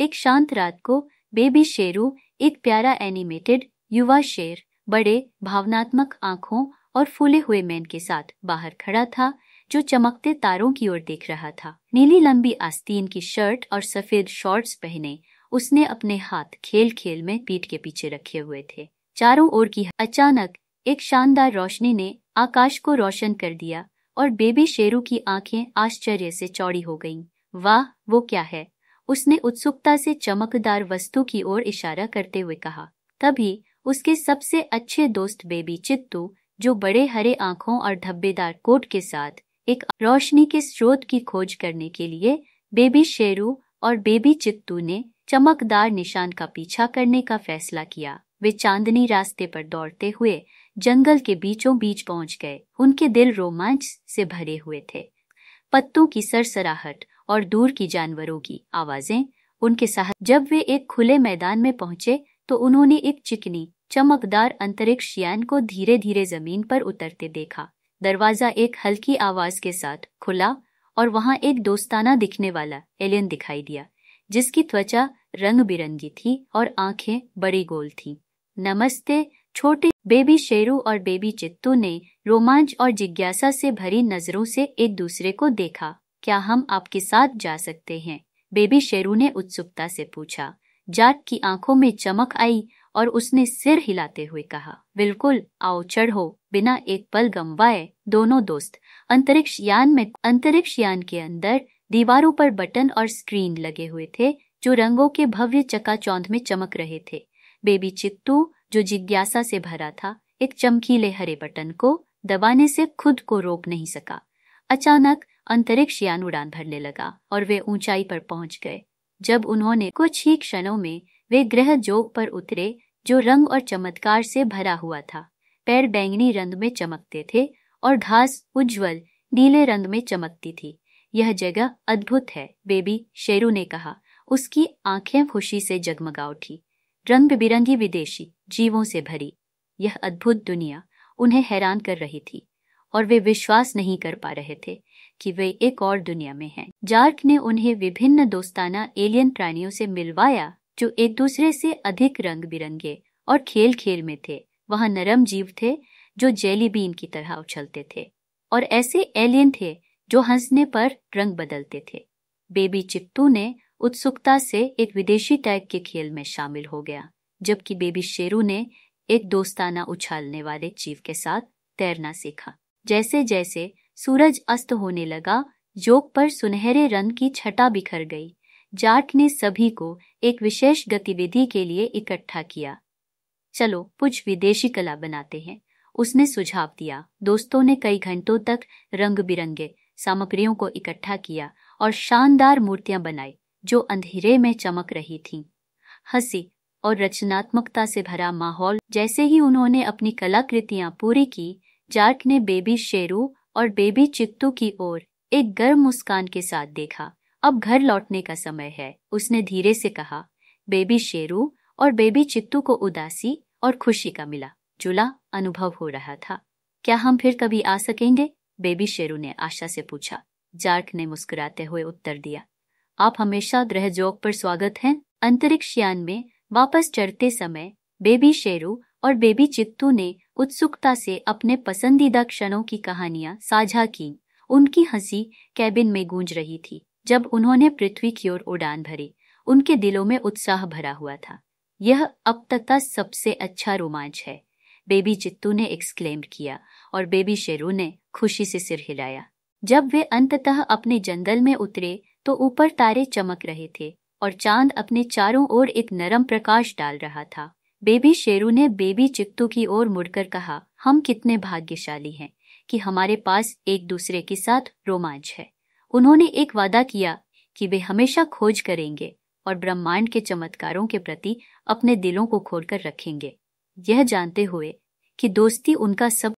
एक शांत रात को बेबी शेरू एक प्यारा एनिमेटेड युवा शेर बड़े भावनात्मक आंखों और फूले हुए मैन के साथ बाहर खड़ा था जो चमकते तारों की ओर देख रहा था नीली लंबी आस्तीन की शर्ट और सफेद शॉर्ट्स पहने उसने अपने हाथ खेल खेल में पीठ के पीछे रखे हुए थे चारों ओर की अचानक एक शानदार रोशनी ने आकाश को रोशन कर दिया और बेबी शेरू की आंखें आश्चर्य से चौड़ी हो गईं। वाह वो क्या है उसने उत्सुकता से चमकदार वस्तु की ओर इशारा करते हुए कहा तभी उसके सबसे अच्छे दोस्त बेबी चित्तू जो बड़े हरे आंखों और धब्बेदार कोट के साथ एक रोशनी के स्रोत की खोज करने के लिए बेबी शेरू और बेबी चित्तू ने चमकदार निशान का पीछा करने का फैसला किया वे चांदनी रास्ते पर दौड़ते हुए जंगल के बीचों बीच पहुंच गए उनके दिल रोमांच से भरे हुए थे पत्तों की सरसराहट और दूर की जानवरों की आवाजें उनके साथ जब वे एक खुले मैदान में पहुंचे तो उन्होंने एक चिकनी चमकदार अंतरिक्ष यान को धीरे धीरे जमीन पर उतरते देखा दरवाजा एक हल्की आवाज के साथ खुला और वहां एक दोस्ताना दिखने वाला एलियन दिखाई दिया जिसकी त्वचा रंग बिरंगी थी और आंखें बड़ी गोल थी नमस्ते छोटे बेबी शेरू और बेबी चित्तू ने रोमांच और जिज्ञासा से भरी नजरों से एक दूसरे को देखा क्या हम आपके साथ जा सकते हैं बेबी शेरू ने उत्सुकता से पूछा जाट की आंखों में चमक आई और उसने सिर हिलाते हुए कहा बिल्कुल आओ चढ़ो बिना एक पल गंवाए दोनों दोस्त अंतरिक्ष यान में अंतरिक्ष यान के अंदर दीवारों पर बटन और स्क्रीन लगे हुए थे जो रंगों के भव्य चकाचौंध में चमक रहे थे बेबी चित्तू जो जिज्ञासा से भरा था एक चमकीले हरे बटन को दबाने से खुद को रोक नहीं सका अचानक अंतरिक्ष यान उड़ान भरने लगा और वे ऊंचाई पर पहुंच गए जब उन्होंने कुछ ही क्षणों में वे ग्रह जोग पर उतरे जो रंग और चमत्कार से भरा हुआ था पैर बैंगनी रंग में चमकते थे और घास उज्जवल नीले रंग में चमकती थी यह जगह अद्भुत है बेबी शेरू ने कहा उसकी आंखें खुशी से जगमगा उठी रंग बिरंगी विदेशी जीवों से भरी यह अद्भुत दुनिया उन्हें हैरान कर रही थी और वे विश्वास नहीं कर पा रहे थे कि वे एक और दुनिया में हैं। जार्क ने उन्हें विभिन्न दोस्ताना एलियन प्राणियों से मिलवाया जो एक दूसरे से अधिक रंग बिरंगे और खेल खेल में थे वह नरम जीव थे जो जेली बीन की तरह उछलते थे और ऐसे एलियन थे जो हंसने पर रंग बदलते थे बेबी चिप्तू ने उत्सुकता से एक विदेशी टैग के खेल में शामिल हो गया जबकि बेबी शेरू ने एक दोस्ताना उछालने वाले जीव के साथ तैरना सीखा जैसे जैसे सूरज अस्त होने लगा जोक पर सुनहरे रंग की छटा बिखर गई जाट ने सभी को एक विशेष गतिविधि के लिए इकट्ठा किया चलो कुछ विदेशी कला बनाते हैं उसने सुझाव दिया दोस्तों ने कई घंटों तक रंग बिरंगे सामग्रियों को इकट्ठा किया और शानदार मूर्तियां बनाई जो अंधेरे में चमक रही थीं। हंसी और रचनात्मकता से भरा माहौल जैसे ही उन्होंने अपनी कलाकृतियां पूरी की जाट ने बेबी शेरू और बेबी चित्तू की ओर एक गर्म मुस्कान के साथ देखा अब घर लौटने का समय है उसने धीरे से कहा बेबी शेरू और बेबी चित्तू को उदासी और खुशी का मिला जुला अनुभव हो रहा था क्या हम फिर कभी आ सकेंगे बेबी शेरू ने आशा से पूछा जार्क ने मुस्कुराते हुए उत्तर दिया आप हमेशा ग्रह जोक पर स्वागत हैं अंतरिक्ष यान में वापस चढ़ते समय बेबी शेरू और बेबी चित्तू ने उत्सुकता से अपने पसंदीदा क्षणों की कहानियां साझा की उनकी हंसी कैबिन में गूंज रही थी जब उन्होंने पृथ्वी की ओर उड़ान भरी उनके दिलों में उत्साह भरा हुआ था यह अब तक का सबसे अच्छा रोमांच है बेबी चित्तू ने एक्सक्लेम किया और बेबी शेरू ने खुशी से सिर हिलाया जब वे अंततः अपने जंगल में उतरे तो ऊपर तारे चमक रहे थे और चांद अपने चारों ओर एक नरम प्रकाश डाल रहा था बेबी शेरू ने बेबी चिकतू की ओर मुड़कर कहा हम कितने भाग्यशाली हैं कि हमारे पास एक दूसरे के साथ रोमांच है उन्होंने एक वादा किया कि वे हमेशा खोज करेंगे और ब्रह्मांड के चमत्कारों के प्रति अपने दिलों को खोलकर रखेंगे यह जानते हुए कि दोस्ती उनका सब